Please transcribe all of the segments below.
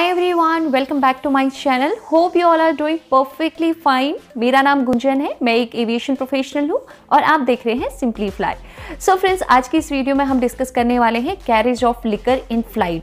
Every everyone welcome back to my channel hope you all are doing perfectly fine मेरा नाम गुंजन है मैं एक एविएशन प्रोफेशनल हूँ और आप देख रहे हैं सिंपली फ्लाई सो फ्रेंड्स आज की इस वीडियो में हम डिस्कस करने वाले हैं carriage of liquor in flight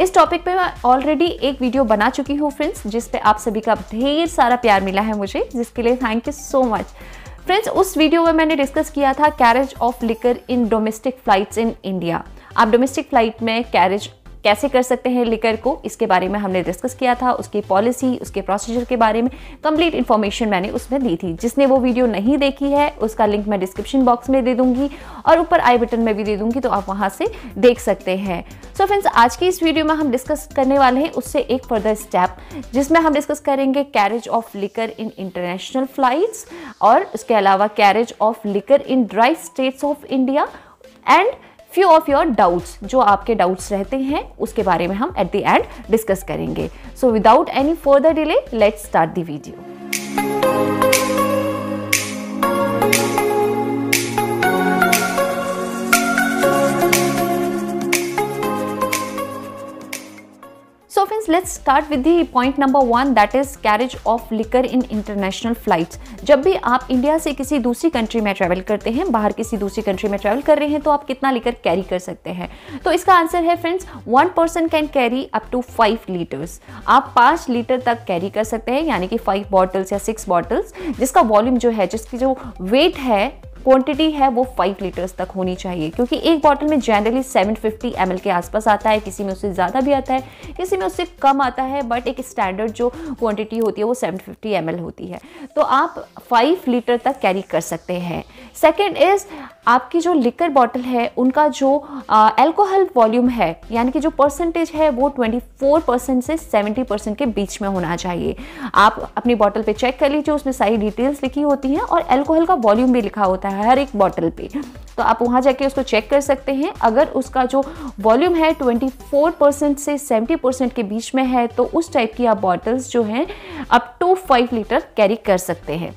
इस टॉपिक पे मैं ऑलरेडी एक वीडियो बना चुकी हूँ फ्रेंड्स जिस पे आप सभी का ढेर सारा प्यार मिला है मुझे जिसके लिए thank you so much friends उस वीडियो में मैंने डिस्कस किया था carriage of liquor in domestic flights in India आप डोमेस्टिक फ्लाइट में कैरेज कैसे कर सकते हैं लिकर को इसके बारे में हमने डिस्कस किया था उसकी पॉलिसी उसके प्रोसीजर के बारे में कंप्लीट इन्फॉर्मेशन मैंने उसमें दी थी जिसने वो वीडियो नहीं देखी है उसका लिंक मैं डिस्क्रिप्शन बॉक्स में दे दूंगी और ऊपर आई बटन में भी दे दूंगी तो आप वहाँ से देख सकते हैं सो so फ्रेंड्स आज की इस वीडियो में हम डिस्कस करने वाले हैं उससे एक फर्दर स्टेप जिसमें हम डिस्कस करेंगे carriage of liquor in international flights और उसके अलावा carriage of liquor in dry states of India and few of your doubts जो आपके डाउट्स रहते हैं उसके बारे में हम एट द एंड डिस्कस करेंगे so without any further delay let's start video let's start with the point number one that is carriage of liquor in international flights जब भी आप इंडिया से किसी दूसरी कंट्री में ट्रैवल करते हैं बाहर किसी दूसरी कंट्री में ट्रैवल कर रहे हैं तो आप कितना लिकर कैरी कर सकते हैं तो इसका आंसर है friends one person can carry up to five litres आप पाँच लीटर तक कैरी कर सकते हैं यानी कि फाइव बॉटल्स या सिक्स बॉटल्स जिसका वॉल्यूम जो है जिसकी जो वेट है क्वांटिटी है वो फाइव लीटर्स तक होनी चाहिए क्योंकि एक बॉटल में जनरली सेवन फिफ्टी एम के आसपास आता है किसी में उससे ज़्यादा भी आता है किसी में उससे कम आता है बट एक स्टैंडर्ड जो क्वांटिटी होती है वो सेवन फिफ्टी होती है तो आप फाइव लीटर तक कैरी कर सकते हैं सेकेंड इज़ आपकी जो लिकर बॉटल है उनका जो एल्कोहल वॉल्यूम है यानी कि जो परसेंटेज है वो 24 परसेंट से 70 परसेंट के बीच में होना चाहिए आप अपनी बॉटल पे चेक कर लीजिए उसमें सारी डिटेल्स लिखी होती हैं और एल्कोहल का वॉल्यूम भी लिखा होता है है हर एक बॉटल पे तो आप वहाँ जाके उसको चेक कर सकते हैं अगर उसका जो वॉल्यूम है 24 परसेंट से 70 परसेंट के बीच में है तो उस टाइप की आप बॉटल्स जो हैं आप टू फाइव लीटर कैरी कर सकते हैं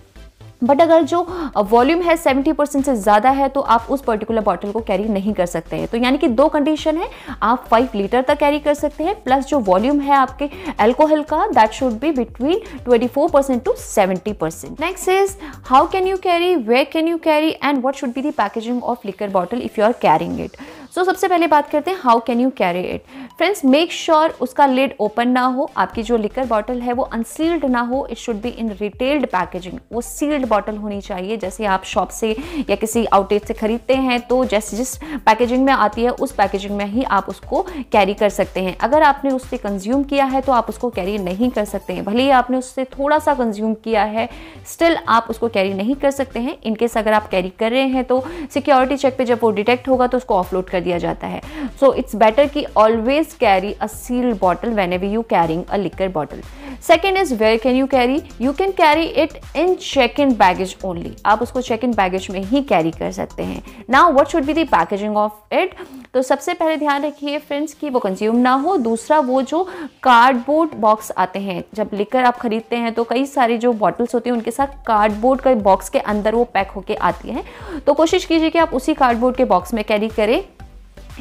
बट अगर जो वॉल्यूम है 70 परसेंट से ज़्यादा है तो आप उस पर्टिकुलर बॉटल को कैरी नहीं कर सकते हैं तो यानी कि दो कंडीशन है आप 5 लीटर तक कैरी कर सकते हैं प्लस जो वॉल्यूम है आपके एल्कोहल का that should be between 24 percent to 70 percent next is how can you carry where can you carry and what should be the packaging of liquor bottle if you are carrying it so so, सबसे पहले बात करते हैं how can you carry it friends make sure उसका lid open ना हो आपकी जो लिकर बॉटल है वो अनसील्ड ना हो it should be in retailed packaging वो सील्ड बॉटल होनी चाहिए जैसे आप शॉप से या किसी आउटलेट से खरीदते हैं तो जैसे जिस पैकेजिंग में आती है उस पैकेजिंग में ही आप उसको कैरी कर सकते हैं अगर आपने उससे कंज्यूम किया है तो आप उसको कैरी नहीं कर सकते हैं भले ही आपने उससे थोड़ा सा कंज्यूम किया है स्टिल आप उसको कैरी नहीं कर सकते हैं इनकेस अगर आप कैरी कर रहे हैं तो सिक्योरिटी चेक पर जब वो डिटेक्ट होगा तो उसको ऑफलोड कर दिया जाता है सो इट्स बेटर कि always carry a sealed bottle whenever you carrying a liquor bottle second is where can you carry you can carry it in check in baggage only आप उसको check in baggage में ही carry कर सकते हैं now what should be the packaging of it तो सबसे पहले ध्यान रखिए फ्रेंड्स कि वो कंज्यूम ना हो दूसरा वो जो कार्डबोर्ड बॉक्स आते हैं जब लेकर आप ख़रीदते हैं तो कई सारी जो बॉटल्स होती हैं उनके साथ कार्डबोर्ड का बॉक्स के अंदर वो पैक होके आती हैं तो कोशिश कीजिए कि आप उसी कार्डबोर्ड के बॉक्स में कैरी करें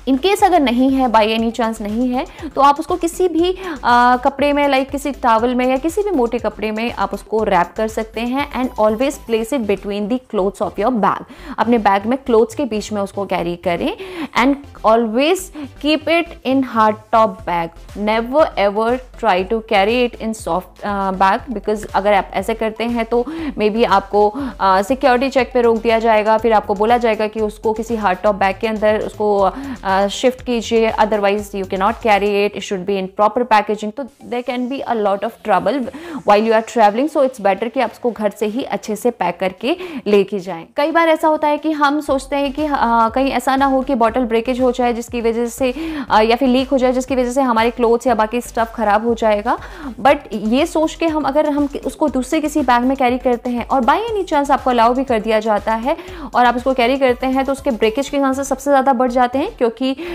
इन केस अगर नहीं है बाई एनी चांस नहीं है तो आप उसको किसी भी आ, कपड़े में लाइक किसी टावल में या किसी भी मोटे कपड़े में आप उसको रैप कर सकते हैं and always place it between the clothes of your bag अपने बैग में क्लोथ्स के बीच में उसको कैरी करें and always keep it in hard top bag never ever try to carry it in soft bag because अगर आप ऐसे करते हैं तो मे बी आपको सिक्योरिटी चेक पर रोक दिया जाएगा फिर आपको बोला जाएगा कि उसको किसी हार्ड टॉप बैग के अंदर उसको शिफ्ट कीजिए otherwise you can not carry it it should be in proper packaging तो there can be a lot of trouble while you are travelling so it's better कि आप उसको घर से ही अच्छे से पैक करके लेके जाएं कई बार ऐसा होता है कि हम सोचते हैं कि आ, हाँ, कहीं ऐसा ना हो कि बॉटल ब्रेकेज हो जाए जिसकी वजह से आ, uh, या फिर लीक हो जाए जिसकी वजह से हमारे क्लोथ्स या बाकी स्टफ़ ख़राब हो जाएगा बट ये सोच के हम अगर हम उसको दूसरे किसी बैग में कैरी करते हैं और बाई एनी चांस आपको अलाउ भी कर दिया जाता है और आप उसको कैरी करते हैं तो उसके ब्रेकेज के चांसेस सबसे ज़्यादा बढ़ जाते हैं क्योंकि क्योंकि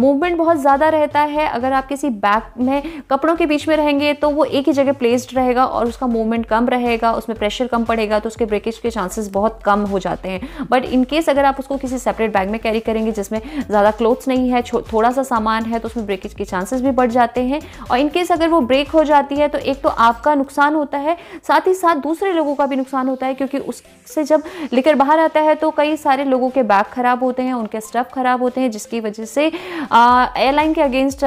मूवमेंट बहुत ज़्यादा रहता है अगर आप किसी बैग में कपड़ों के बीच में रहेंगे तो वो एक ही जगह प्लेस्ड रहेगा और उसका मूवमेंट कम रहेगा उसमें प्रेशर कम पड़ेगा तो उसके ब्रेकेज के चांसेस बहुत कम हो जाते हैं बट इनकेस अगर आप उसको किसी सेपरेट बैग में कैरी करेंगे जिसमें ज़्यादा क्लोथ्स नहीं है थोड़ा सा सामान है तो उसमें ब्रेकेज के चांसेस भी बढ़ जाते हैं और इनकेस अगर वो ब्रेक हो जाती है तो एक तो आपका नुकसान होता है साथ ही साथ दूसरे लोगों का भी नुकसान होता है क्योंकि उससे जब लेकर बाहर आता है तो कई सारे लोगों के बैग ख़राब होते हैं उनके स्टफ़ ख़राब होते हैं जिस जिसकी वजह से एयरलाइन के अगेंस्ट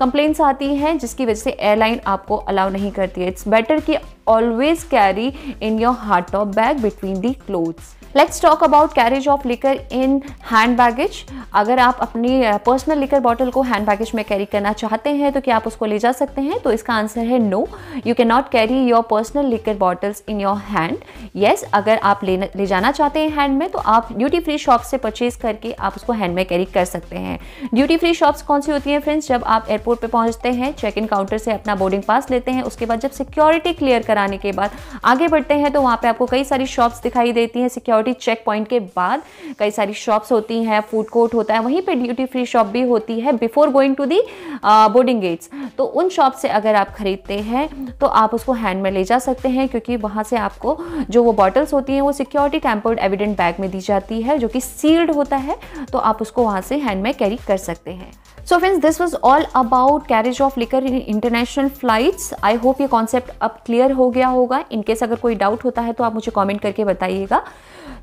कंप्लेंट्स आती हैं जिसकी वजह से एयरलाइन आपको अलाउ नहीं करती है इट्स बेटर कि always carry in your hard top bag between the clothes let's talk about carriage of liquor in hand baggage अगर आप अपनी पर्सनल लिकर बॉटल को हैंड बैगेज में कैरी करना चाहते हैं तो क्या आप उसको ले जा सकते हैं तो इसका आंसर है no you can not carry your personal liquor bottles in your hand yes अगर आप ले, ले जाना चाहते हैं हैंड में तो आप ड्यूटी फ्री शॉप से परचेज करके आप उसको हैंड में कैरी कर सकते हैं ड्यूटी फ्री शॉप्स कौन सी होती हैं फ्रेंड्स जब आप एयरपोर्ट पर पहुँचते हैं चेक इन काउंटर से अपना बोर्डिंग पास लेते हैं उसके बाद जब सिक्योरिटी क्लियर कराने के बाद आगे बढ़ते हैं तो वहाँ पर आपको कई सारी शॉप्स दिखाई देती हैं सिक्योरिटी सिक्योरिटी चेक पॉइंट के बाद कई सारी शॉप्स होती हैं फूड कोर्ट होता है वहीं पे ड्यूटी फ्री शॉप भी होती है before going to the boarding gates तो उन शॉप से अगर आप ख़रीदते हैं तो आप उसको हैंड में ले जा सकते हैं क्योंकि वहाँ से आपको जो वो बॉटल्स होती हैं वो सिक्योरिटी टेम्पर्ड एविडेंट बैग में दी जाती है जो कि सील्ड होता है तो आप उसको वहाँ से हैंड में कैरी कर सकते हैं so friends this was all about carriage of liquor in international flights I hope ये कॉन्सेप्ट अब क्लियर हो गया होगा इनकेस अगर कोई डाउट होता है तो आप मुझे कॉमेंट करके बताइएगा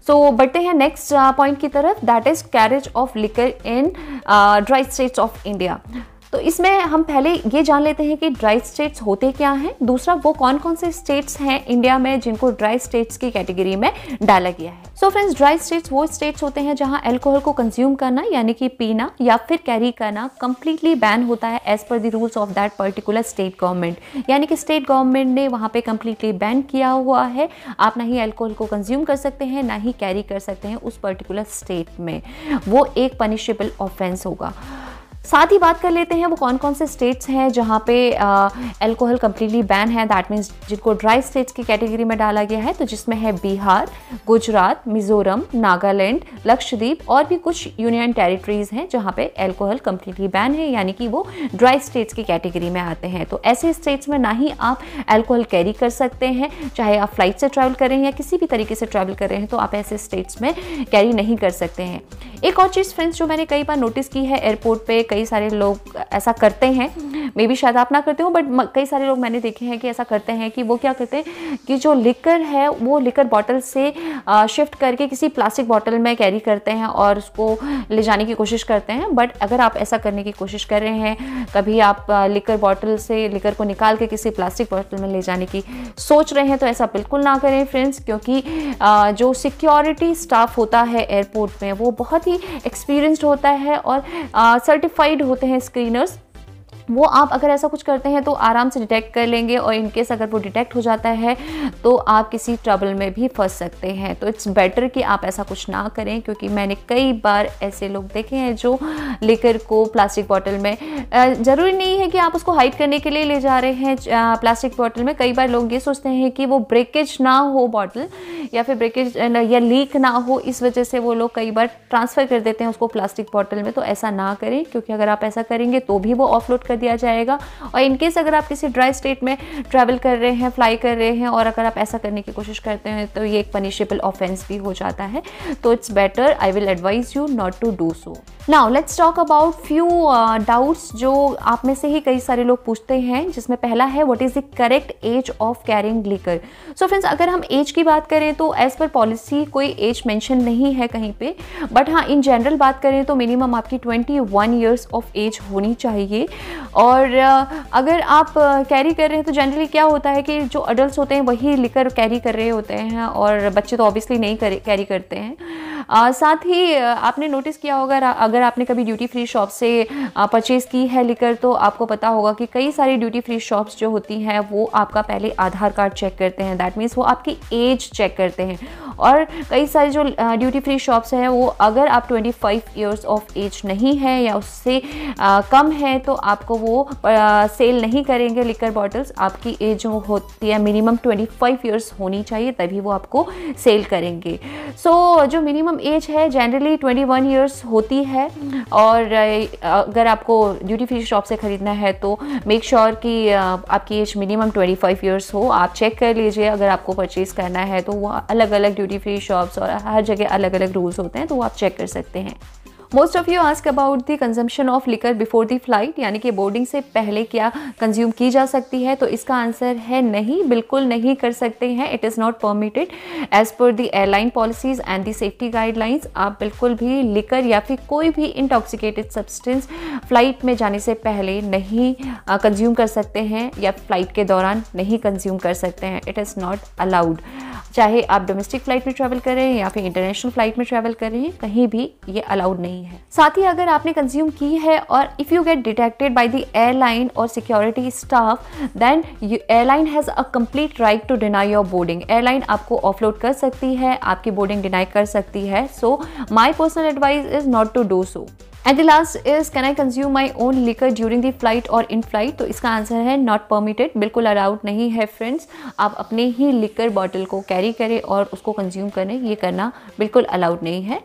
सो so, बढ़ते हैं नेक्स्ट पॉइंट uh, की तरफ that is carriage of liquor in dry states of India तो इसमें हम पहले ये जान लेते हैं कि ड्राई स्टेट्स होते क्या हैं दूसरा वो कौन कौन से स्टेट्स हैं इंडिया में जिनको ड्राई स्टेट्स की कैटेगरी में डाला गया है सो फ्रेंड्स ड्राई स्टेट्स वो स्टेट्स होते हैं जहाँ एल्कोहल को कंज्यूम करना यानी कि पीना या फिर कैरी करना कंप्लीटली बैन होता है as per the rules of that particular state government यानी कि स्टेट गवर्नमेंट ने वहाँ पे कंप्लीटली बैन किया हुआ है आप ना ही एल्कोहल को कंज्यूम कर सकते हैं ना ही कैरी कर सकते हैं उस पर्टिकुलर स्टेट में वो एक पनिशेबल ऑफेंस होगा साथ ही बात कर लेते हैं वो कौन कौन से स्टेट्स हैं जहाँ पे एल्कोहल कम्प्लीटली बैन है दैट मीन्स जिनको ड्राई स्टेट्स की कैटेगरी में डाला गया है तो जिसमें है बिहार गुजरात मिजोरम नागालैंड लक्षद्वीप और भी कुछ यूनियन टेरिटरीज हैं जहाँ पे एल्कोहल कम्प्लीटली बैन है यानी कि वो ड्राई स्टेट्स की कैटेगरी में आते हैं तो ऐसे स्टेट्स में ना ही आप एल्कोहल कैरी कर सकते हैं चाहे आप फ्लाइट से ट्रैवल करें या किसी भी तरीके से ट्रैवल कर रहे हैं तो आप ऐसे स्टेट्स में कैरी नहीं कर सकते हैं एक और चीज़ फ्रेंड्स जो मैंने कई बार नोटिस की है एयरपोर्ट पर कई सारे लोग ऐसा करते हैं मे हम्म। बी शायद आप ना करते हो बट कई सारे लोग मैंने देखे हैं कि ऐसा करते हैं कि वो क्या करते हैं कि जो लिकर है वो लिकर बॉटल से शिफ्ट करके किसी प्लास्टिक बॉटल में कैरी करते हैं और उसको ले जाने की कोशिश करते हैं बट अगर आप ऐसा करने की कोशिश कर रहे हैं कभी आप लिकर बॉटल से लिकर को निकाल के किसी प्लास्टिक बॉटल में ले जाने की सोच रहे हैं तो ऐसा बिल्कुल ना करें फ्रेंड्स क्योंकि जो सिक्योरिटी स्टाफ होता है एयरपोर्ट में वो बहुत ही एक्सपीरियंस्ड होता है और सर्टिफाइड क्वालिफाइड होते हैं स्क्रीनर्स वो आप अगर ऐसा कुछ करते हैं तो आराम से डिटेक्ट कर लेंगे और इनकेस अगर वो डिटेक्ट हो जाता है तो आप किसी ट्रबल में भी फंस सकते हैं तो इट्स बेटर कि आप ऐसा कुछ ना करें क्योंकि मैंने कई बार ऐसे लोग देखे हैं जो लेकर को प्लास्टिक बॉटल में ज़रूरी नहीं है कि आप उसको हाइड करने के लिए ले जा रहे हैं प्लास्टिक बॉटल में कई बार लोग ये सोचते हैं कि वो ब्रेकेज ना हो बॉटल या फिर ब्रेकेज या लीक ना हो इस वजह से वो लोग कई बार ट्रांसफ़र कर देते हैं उसको प्लास्टिक बॉटल में तो ऐसा ना करें क्योंकि अगर आप ऐसा करेंगे तो भी वो ऑफलोड कर कर दिया जाएगा और इनकेस अगर आप किसी ड्राई स्टेट में ट्रैवल कर रहे हैं फ्लाई कर रहे हैं और अगर आप ऐसा करने की कोशिश करते हैं तो ये एक पनिशेबल ऑफेंस भी हो जाता है तो it's better I will advise you not to do so now let's talk about few doubts जो आप में से ही कई सारे लोग पूछते हैं जिसमें पहला है what is the correct age of carrying liquor so friends अगर हम एज की बात करें तो एज़ पर पॉलिसी कोई एज मैंशन नहीं है कहीं पर बट हाँ इन जनरल बात करें तो मिनिमम आपकी twenty one years of age होनी चाहिए और अगर आप कैरी कर रहे हैं तो जनरली क्या होता है कि जो अडल्ट होते हैं वही लेकर कैरी कर रहे होते हैं और बच्चे तो ऑब्वियसली नहीं कैरी करते हैं आ, साथ ही आपने नोटिस किया होगा अगर आपने कभी ड्यूटी फ्री शॉप से परचेज़ की है लेकर तो आपको पता होगा कि कई सारी ड्यूटी फ्री शॉप्स जो होती हैं वो आपका पहले आधार कार्ड चेक करते हैं दैट मीन्स वो आपकी एज चेक करते हैं और कई सारी जो ड्यूटी फ्री शॉप्स हैं वो अगर आप 25 फाइव ईयर्स ऑफ एज नहीं है या उससे आ, कम है तो आपको वो आ, सेल नहीं करेंगे लिकर बॉटल्स आपकी एज होती है मिनिमम 25 फाइव ईयर्स होनी चाहिए तभी वो आपको सेल करेंगे सो so, जो मिनिमम मिनिमम एज है जनरली 21 इयर्स होती है और अगर आपको ड्यूटी फ्री शॉप से ख़रीदना है तो मेक श्योर sure कि आपकी एज मिनिमम 25 इयर्स हो आप चेक कर लीजिए अगर आपको परचेज़ करना है तो वो अलग अलग ड्यूटी फ्री शॉप्स और हर जगह अलग अलग रूल्स होते हैं तो वो आप चेक कर सकते हैं most of you ask about the consumption of liquor before the flight यानी कि बोर्डिंग से पहले क्या कंज्यूम की जा सकती है तो इसका आंसर है नहीं बिल्कुल नहीं कर सकते हैं it is not permitted as per the airline policies and the safety guidelines आप बिल्कुल भी लिकर या फिर कोई भी इंटॉक्सिकेटेड सब्सटेंस फ्लाइट में जाने से पहले नहीं कंज्यूम कर सकते हैं या फ्लाइट के दौरान नहीं कंज्यूम कर सकते हैं इट इज़ नॉट अलाउड चाहे आप डोमेस्टिक फ़्लाइट में ट्रैवल करें या फिर इंटरनेशनल फ़्लाइट में ट्रैवल करें कहीं भी ये अलाउड नहीं है है साथ ही अगर आपने कंज्यूम की है और if you get detected by the airline और security staff then airline has a complete right to deny your boarding airline आपको ऑफलोड कर सकती है आपकी बोर्डिंग डिनाई कर सकती है so my personal advice is not to do so and the last is can I consume my own liquor during the flight और in flight तो इसका आंसर है नॉट परमिटेड बिल्कुल अलाउड नहीं है फ्रेंड्स आप अपने ही लिकर बॉटल को कैरी करें और उसको कंज्यूम करें ये करना बिल्कुल अलाउड नहीं है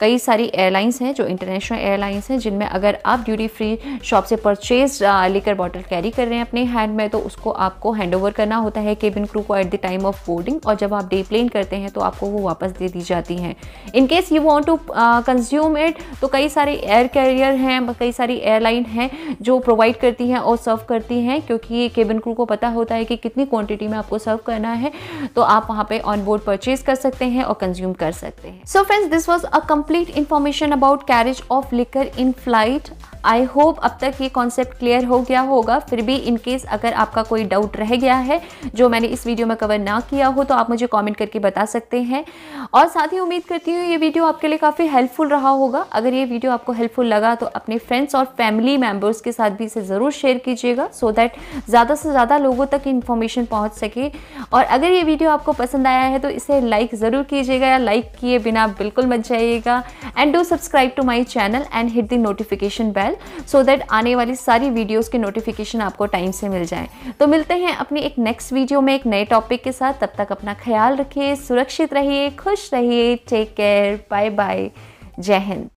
कई सारी एयरलाइंस हैं जो इंटरनेशनल एयरलाइंस हैं जिनमें अगर आप ड्यूटी फ्री शॉप से परचेज लिकर बॉटल कैरी कर रहे हैं अपने हैंड में तो उसको आपको हैंड ओवर करना होता है केबिन क्रू को at the time of boarding और जब आप डे प्लेन करते हैं तो आपको वो वापस दे दी जाती हैं in case you want to consume it तो कई सारे एयर एयर कैरियर हैं कई सारी एयरलाइन हैं जो प्रोवाइड करती हैं और सर्व करती हैं क्योंकि केबिन क्रू को पता होता है कि कितनी क्वांटिटी में आपको सर्व करना है तो आप वहाँ पे ऑन बोर्ड परचेज कर सकते हैं और कंज्यूम कर सकते हैं so friends this was a complete information about carriage of liquor in flight I hope अब तक ये कॉन्सेप्ट क्लियर हो गया होगा फिर भी इनकेस अगर आपका कोई डाउट रह गया है जो मैंने इस वीडियो में कवर ना किया हो तो आप मुझे कॉमेंट करके बता सकते हैं और साथ ही उम्मीद करती हूँ ये वीडियो आपके लिए काफ़ी हेल्पफुल रहा होगा अगर ये वीडियो आपको हेल्पफुल लगा तो अपने फ्रेंड्स और फैमिली मेम्बर्स के साथ भी इसे ज़रूर शेयर कीजिएगा सो दैट ज़्यादा से ज़्यादा लोगों तक इन्फॉर्मेशन पहुँच सके और अगर ये वीडियो आपको पसंद आया है तो इसे लाइक ज़रूर कीजिएगा या लाइक किए बिना बिल्कुल मत जाइएगा and do subscribe to my channel and hit the notification bell bell so that आने वाली सारी वीडियोज़ के नोटिफिकेशन आपको टाइम से मिल जाएँ तो मिलते हैं अपनी एक नेक्स्ट वीडियो में एक नए टॉपिक के साथ तब तक अपना ख्याल रखिए सुरक्षित रहिए खुश रहिए टेक केयर बाय बाय जय हिंद